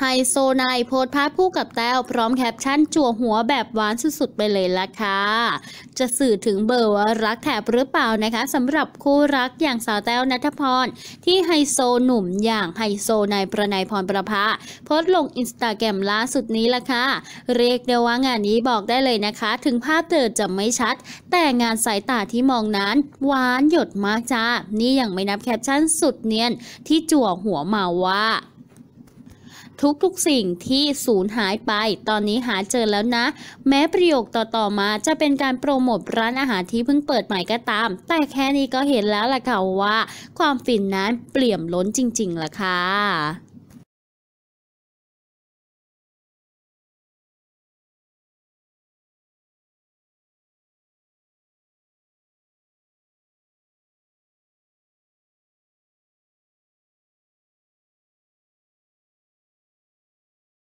ไฮโซนายโพสภาพคู่กับแต้ว พร้อมแคปชั่น จั่วหัวแบบหวานสุดๆ ไปเลยละค่ะ จะสื่อถึงเบอร์ว่ารักแถบหรือเปล่านะคะสำหรับคู่รักอย่างสาวแต้วนัทพร ที่ไฮโซหนุ่มอย่างไฮโซนายประนายพรประภาโพสลงอินสตาแกรมล่าสุดนี้ละค่ะ เรียกได้ว่างานนี้บอกได้เลยนะคะ ถึงภาพเติดจะไม่ชัด แต่งานสายตาที่มองนั้นหวานหยดมากจ้านี่ยังไม่นับแคปชั่นสุดเนียนที่จั่วหัวมาว่าทุกๆสิ่งที่สูญหายไป ตอนนี้หาเจอแล้วนะ แม้ประโยคต่อๆมาจะเป็นการโปรโมทร้านอาหารที่เพิ่งเปิดใหม่ก็ตาม แต่แค่นี้ก็เห็นแล้วล่ะค่ะว่า ความฟินนั้นเปลี่ยมล้นจริงๆ ล่ะค่ะ